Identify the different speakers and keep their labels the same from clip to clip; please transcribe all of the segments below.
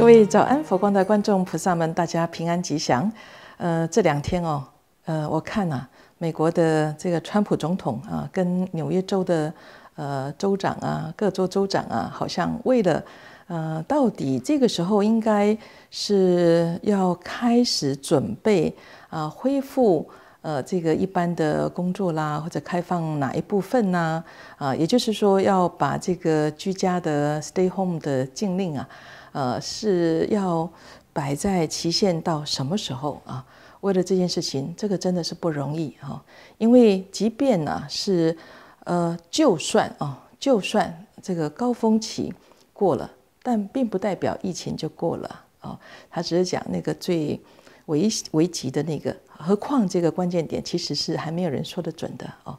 Speaker 1: 各位早安，佛光的观众菩萨们，大家平安吉祥。呃，这两天哦，呃，我看啊，美国的这个川普总统啊，跟纽约州的呃州长啊，各州州长啊，好像为了呃，到底这个时候应该是要开始准备啊，恢复呃这个一般的工作啦，或者开放哪一部分呢？啊，也就是说要把这个居家的 stay home 的禁令啊。呃，是要摆在期限到什么时候啊？为了这件事情，这个真的是不容易哈。因为即便呢是，呃，就算啊，就算这个高峰期过了，但并不代表疫情就过了啊。他只是讲那个最危危急的那个，何况这个关键点其实是还没有人说得准的哦。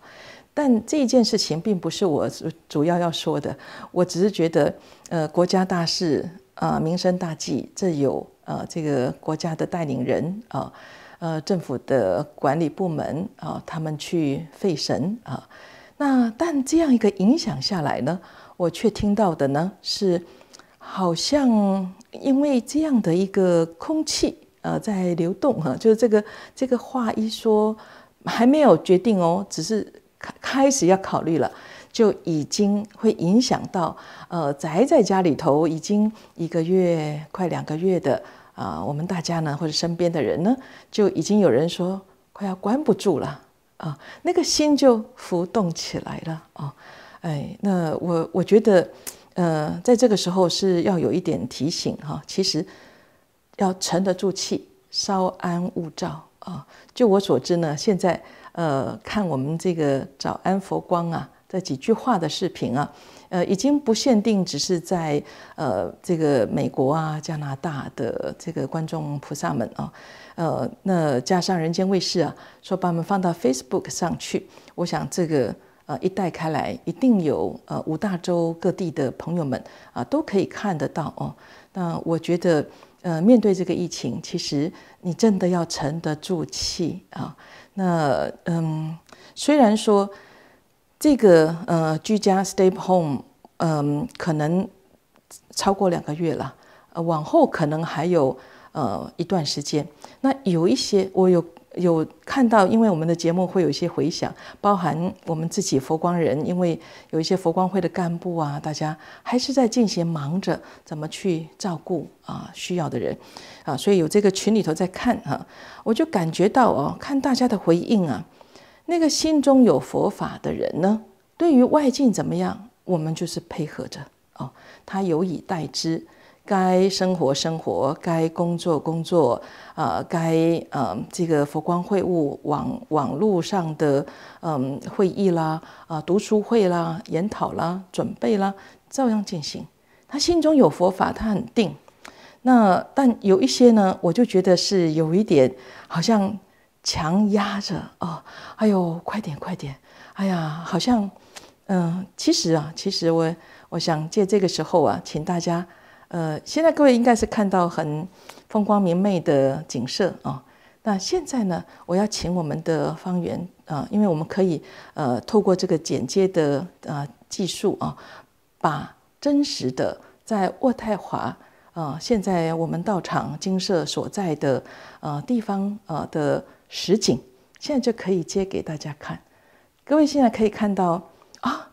Speaker 1: 但这件事情并不是我主要要说的，我只是觉得，呃，国家大事。啊，民生大计，这有啊，这个国家的领人啊，呃，政府的管理部门啊，他们去费神啊。那但这样一个影响下来呢，我却听到的呢是，好像因为这样的一个空气啊在流动哈，就是这个这个话一说，还没有决定哦，只是开开始要考虑了。就已经会影响到，呃，宅在家里头已经一个月快两个月的啊，我们大家呢或者身边的人呢，就已经有人说快要关不住了啊，那个心就浮动起来了啊，哎，那我我觉得，呃，在这个时候是要有一点提醒哈，其实要沉得住气，稍安勿躁啊。就我所知呢，现在呃，看我们这个早安佛光啊。这几句话的视频啊，呃，已经不限定，只是在呃这个美国啊、加拿大的这个观众菩萨们啊，呃，那加上人间卫视啊，说把我们放到 Facebook 上去，我想这个呃一带开来，一定有呃五大洲各地的朋友们啊都可以看得到哦。那我觉得，呃，面对这个疫情，其实你真的要沉得住气啊。那嗯，虽然说。这个呃，居家 stay home，嗯，可能超过两个月了，呃，往后可能还有呃一段时间。那有一些我有有看到，因为我们的节目会有一些回响，包含我们自己佛光人，因为有一些佛光会的干部啊，大家还是在进行忙着怎么去照顾啊需要的人啊，所以有这个群里头在看哈，我就感觉到哦，看大家的回应啊。那个心中有佛法的人呢，对于外境怎么样，我们就是配合着哦，他有以待之，该生活生活，该工作工作，呃，该呃这个佛光会务网网络上的嗯会议啦，啊读书会啦，研讨啦，准备啦，照样进行。他心中有佛法，他很定。那但有一些呢，我就觉得是有一点好像。强压着啊！哎呦，快点快点！哎呀，好像，嗯，其实啊，其实我我想借这个时候啊，请大家，呃，现在各位应该是看到很风光明媚的景色啊。那现在呢，我要请我们的方圆啊，因为我们可以呃，透过这个剪接的呃技术啊，把真实的在渥太华啊，现在我们道场金社所在的呃地方呃的。实景现在就可以接给大家看，各位现在可以看到啊，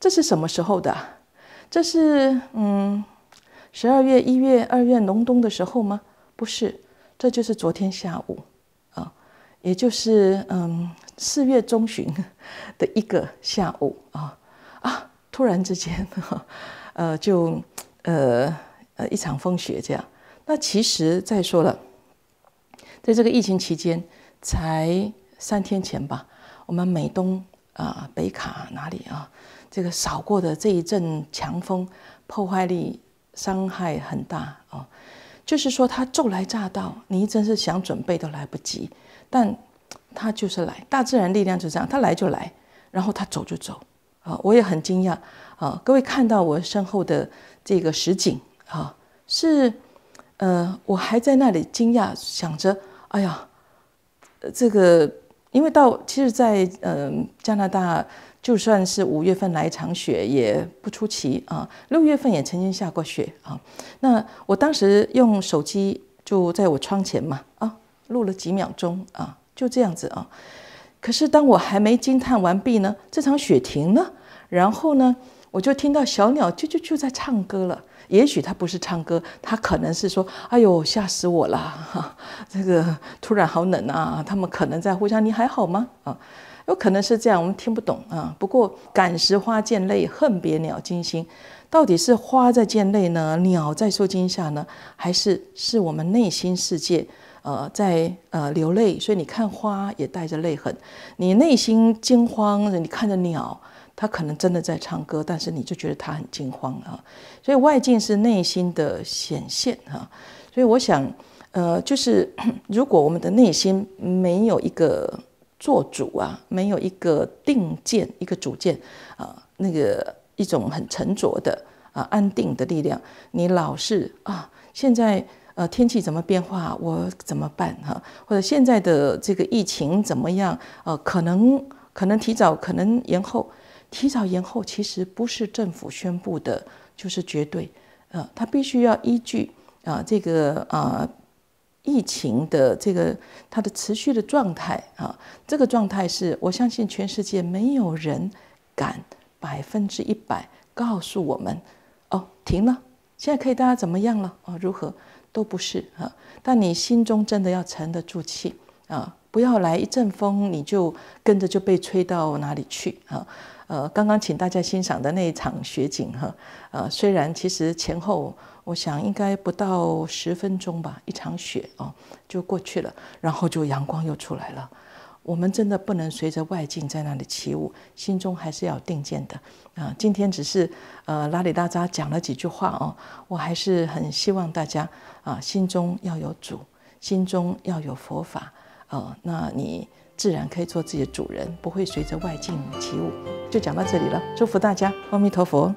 Speaker 1: 这是什么时候的？这是嗯，十二月、一月、二月隆冬的时候吗？不是，这就是昨天下午啊，也就是嗯四月中旬的一个下午啊啊，突然之间，呃就呃呃一场风雪这样。那其实再说了，在这个疫情期间。才三天前吧，我们美东啊，北卡哪里啊？这个扫过的这一阵强风，破坏力伤害很大哦。就是说，它骤来乍到，你真是想准备都来不及。但它就是来，大自然力量就这样，它来就来，然后它走就走啊！我也很惊讶啊！各位看到我身后的这个实景啊，是呃，我还在那里惊讶，想着，哎呀。这个，因为到其实，在嗯加拿大，就算是五月份来一场雪也不出奇啊。六月份也曾经下过雪啊。那我当时用手机就在我窗前嘛啊，录了几秒钟啊，就这样子啊。可是当我还没惊叹完毕呢，这场雪停了，然后呢，我就听到小鸟啾啾啾在唱歌了。也许他不是唱歌，他可能是说：“哎呦，吓死我了！”哈，这个突然好冷啊！他们可能在互相：“你还好吗？”啊，有可能是这样，我们听不懂啊。不过“感时花溅泪，恨别鸟惊心”，到底是花在溅泪呢，鸟在受惊吓呢，还是是我们内心世界呃在呃流泪？所以你看花也带着泪痕，你内心惊慌，你看着鸟。他可能真的在唱歌，但是你就觉得他很惊慌啊。所以外境是内心的显现啊。所以我想，呃，就是 如果我们的内心没有一个做主啊，没有一个定见、一个主见啊，那个一种很沉着的啊、安定的力量，你老是啊，现在呃天气怎么变化，我怎么办哈？或者现在的这个疫情怎么样？呃，可能可能提早，可能延后。提早延后其实不是政府宣布的，就是绝对，呃，它必须要依据啊这个啊疫情的这个它的持续的状态啊，这个状态是我相信全世界没有人敢百分之一百告诉我们哦停了，现在可以大家怎么样了啊？如何都不是啊，但你心中真的要沉得住气啊。不要来一阵风，你就跟着就被吹到哪里去啊？呃，刚刚请大家欣赏的那一场雪景，哈，呃，虽然其实前后我想应该不到十分钟吧，一场雪哦就过去了，然后就阳光又出来了。我们真的不能随着外境在那里起舞，心中还是要定见的啊。今天只是呃拉里拉扎讲了几句话哦，我还是很希望大家啊，心中要有主，心中要有佛法。哦，那你自然可以做自己的主人，不会随着外境起舞。就讲到这里了，祝福大家，阿弥陀佛。